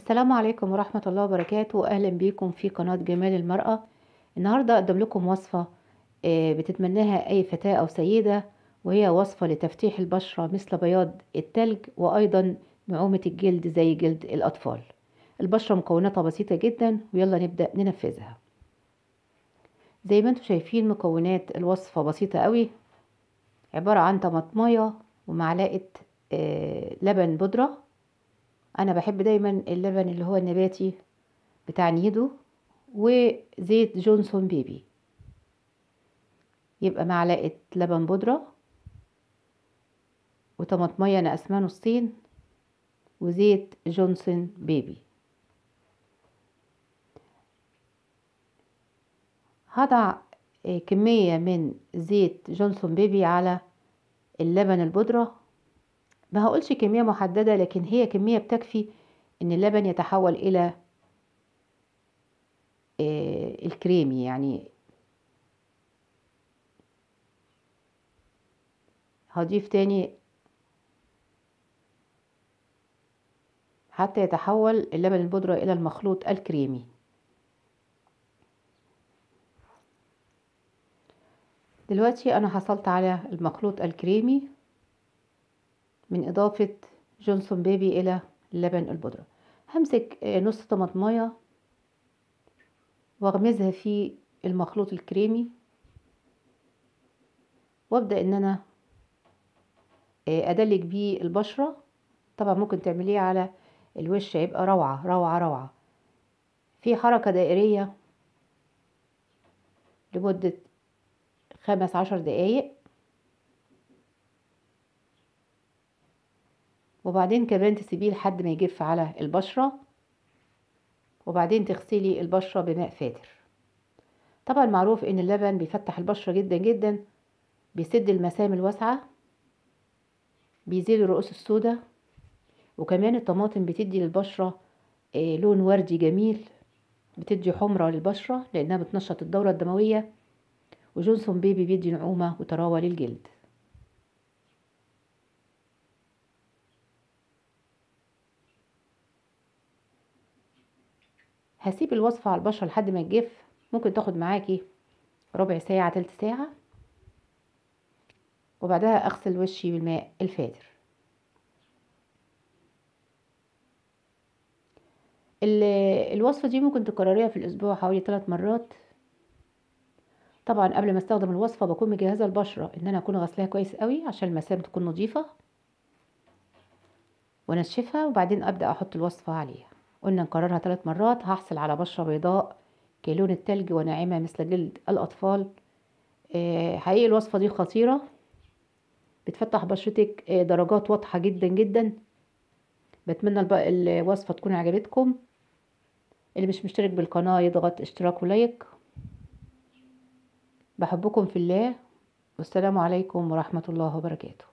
السلام عليكم ورحمة الله وبركاته أهلا بيكم في قناة جمال المرأة النهاردة أقدم لكم وصفة آه، بتتمناها أي فتاة أو سيدة وهي وصفة لتفتيح البشرة مثل بياض التلج وأيضا نعومة الجلد زي جلد الأطفال البشرة مكوناتها بسيطة جدا ويلا نبدأ ننفذها زي ما انتم شايفين مكونات الوصفة بسيطة قوي عبارة عن طماطمية ومعلقة آه، لبن بودرة انا بحب دايما اللبن اللي هو النباتي بتاع نيدو وزيت جونسون بيبي يبقى معلقه لبن بودره وطماطميه انا قسماه نصين وزيت جونسون بيبي هضع آه، كمية من زيت جونسون بيبي على اللبن البودرة ما هقولش كمية محددة لكن هي كمية بتكفي ان اللبن يتحول الى آه، الكريمي يعني هضيف تاني حتى يتحول اللبن البودرة الى المخلوط الكريمي دلوقتي انا حصلت على المخلوط الكريمي من إضافة جونسون بيبي إلى لبن البودرة همسك آه، نص طماطماية واغمزها في المخلوط الكريمي وابدأ ان انا آه، ادلك بيه البشرة طبعا ممكن تعمليه على الوش هيبقى روعة روعة روعة في حركة دائرية لمدة خمس عشر دقايق وبعدين كمان تسيبيه لحد ما يجف على البشرة وبعدين تغسلي البشرة بماء فاتر طبعا معروف ان اللبن بيفتح البشرة جدا جدا بيسد المسام الواسعة بيزيل الرؤوس السوداء وكمان الطماطم بتدي للبشرة آه، لون وردي جميل بتدي حمرة للبشرة لأنها بتنشط الدورة الدموية وجونسون بيبي بيدي نعومة وتراوة للجلد هسيب الوصفة على البشرة لحد ما تجف ممكن تاخد معاكي ربع ساعة تلت ساعة وبعدها اغسل وشي بالماء الفاتر الوصفة دي ممكن تكرريها في الأسبوع حوالي ثلاث مرات طبعا قبل ما استخدم الوصفة بكون مجهزة البشرة ان انا اكون غسلها كويس قوي عشان المسام تكون نظيفة وانشفها وبعدين ابدأ احط الوصفة عليها قلنا نكررها ثلاث مرات هحصل على بشرة بيضاء كلون التلج وناعمة مثل جلد الأطفال آه حقيقي الوصفة دي خطيرة بتفتح بشرتك آه، درجات واضحة جدا جدا بتمنى الوصفة تكون عجبتكم اللي مش مشترك بالقناة يضغط اشتراك ولايك بحبكم في الله والسلام عليكم ورحمة الله وبركاته